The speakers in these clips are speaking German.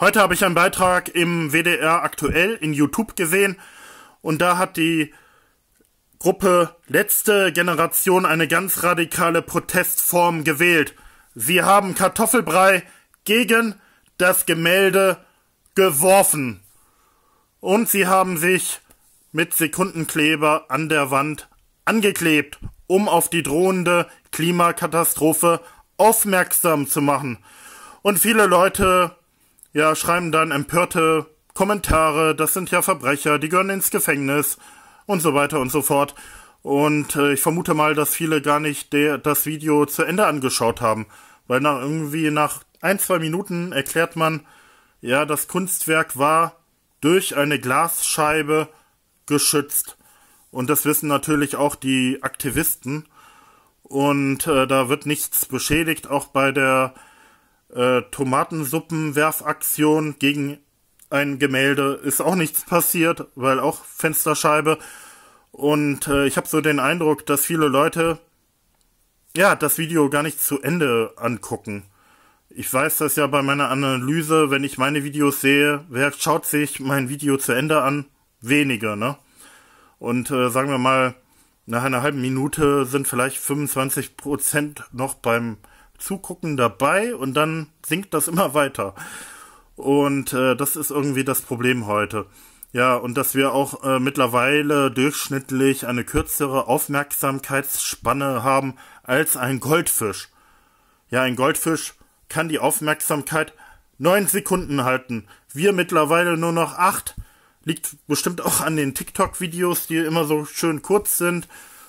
Heute habe ich einen Beitrag im WDR aktuell in YouTube gesehen und da hat die Gruppe Letzte Generation eine ganz radikale Protestform gewählt. Sie haben Kartoffelbrei gegen das Gemälde geworfen. Und sie haben sich mit Sekundenkleber an der Wand angeklebt, um auf die drohende Klimakatastrophe aufmerksam zu machen. Und viele Leute ja, schreiben dann empörte Kommentare, das sind ja Verbrecher, die gehören ins Gefängnis und so weiter und so fort. Und äh, ich vermute mal, dass viele gar nicht der, das Video zu Ende angeschaut haben, weil nach irgendwie nach ein, zwei Minuten erklärt man, ja, das Kunstwerk war durch eine Glasscheibe geschützt. Und das wissen natürlich auch die Aktivisten. Und äh, da wird nichts beschädigt, auch bei der äh, Tomatensuppenwerfaktion gegen ein Gemälde ist auch nichts passiert, weil auch Fensterscheibe. Und äh, ich habe so den Eindruck, dass viele Leute ja das Video gar nicht zu Ende angucken. Ich weiß das ja bei meiner Analyse, wenn ich meine Videos sehe, wer schaut sich mein Video zu Ende an? Weniger, ne? Und äh, sagen wir mal, nach einer halben Minute sind vielleicht 25% noch beim zugucken dabei und dann sinkt das immer weiter. Und äh, das ist irgendwie das Problem heute. Ja, und dass wir auch äh, mittlerweile durchschnittlich eine kürzere Aufmerksamkeitsspanne haben als ein Goldfisch. Ja, ein Goldfisch kann die Aufmerksamkeit neun Sekunden halten. Wir mittlerweile nur noch acht. Liegt bestimmt auch an den TikTok-Videos, die immer so schön kurz sind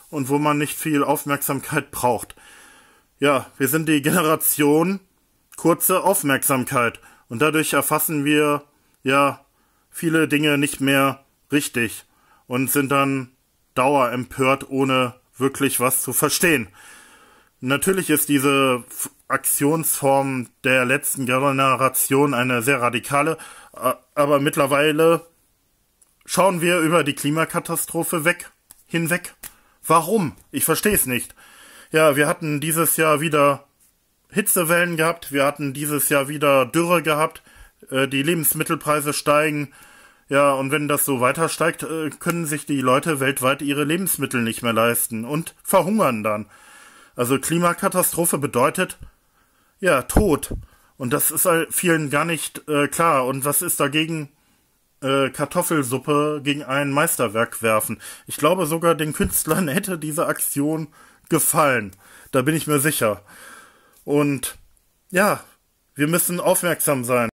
und wo man nicht viel Aufmerksamkeit braucht. Ja, wir sind die Generation kurze Aufmerksamkeit und dadurch erfassen wir ja viele Dinge nicht mehr richtig und sind dann dauerempört, ohne wirklich was zu verstehen. Natürlich ist diese Aktionsform der letzten Generation eine sehr radikale, aber mittlerweile schauen wir über die Klimakatastrophe weg, hinweg. Warum? Ich verstehe es nicht. Ja, wir hatten dieses Jahr wieder Hitzewellen gehabt, wir hatten dieses Jahr wieder Dürre gehabt, äh, die Lebensmittelpreise steigen. Ja, und wenn das so weiter steigt, äh, können sich die Leute weltweit ihre Lebensmittel nicht mehr leisten und verhungern dann. Also Klimakatastrophe bedeutet ja Tod. Und das ist vielen gar nicht äh, klar. Und was ist dagegen äh, Kartoffelsuppe gegen ein Meisterwerk werfen. Ich glaube sogar, den Künstlern hätte diese Aktion gefallen. Da bin ich mir sicher. Und ja, wir müssen aufmerksam sein.